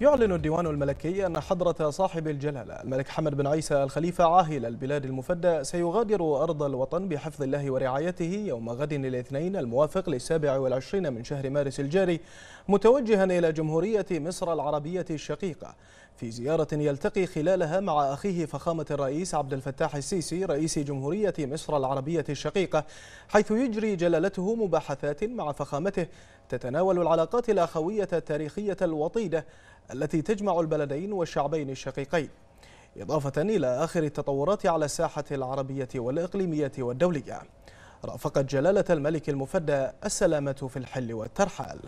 يعلن الديوان الملكي أن حضرة صاحب الجلالة الملك حمد بن عيسى الخليفة عاهل البلاد المفدى سيغادر أرض الوطن بحفظ الله ورعايته يوم غد الاثنين الموافق للسابع والعشرين من شهر مارس الجاري متوجها إلى جمهورية مصر العربية الشقيقة في زيارة يلتقي خلالها مع أخيه فخامة الرئيس عبد الفتاح السيسي رئيس جمهورية مصر العربية الشقيقة حيث يجري جلالته مباحثات مع فخامته تتناول العلاقات الأخوية التاريخية الوطيدة التي تجمع البلدين والشعبين الشقيقين إضافة إلى آخر التطورات على الساحة العربية والإقليمية والدولية رافقت جلالة الملك المفدى السلامة في الحل والترحال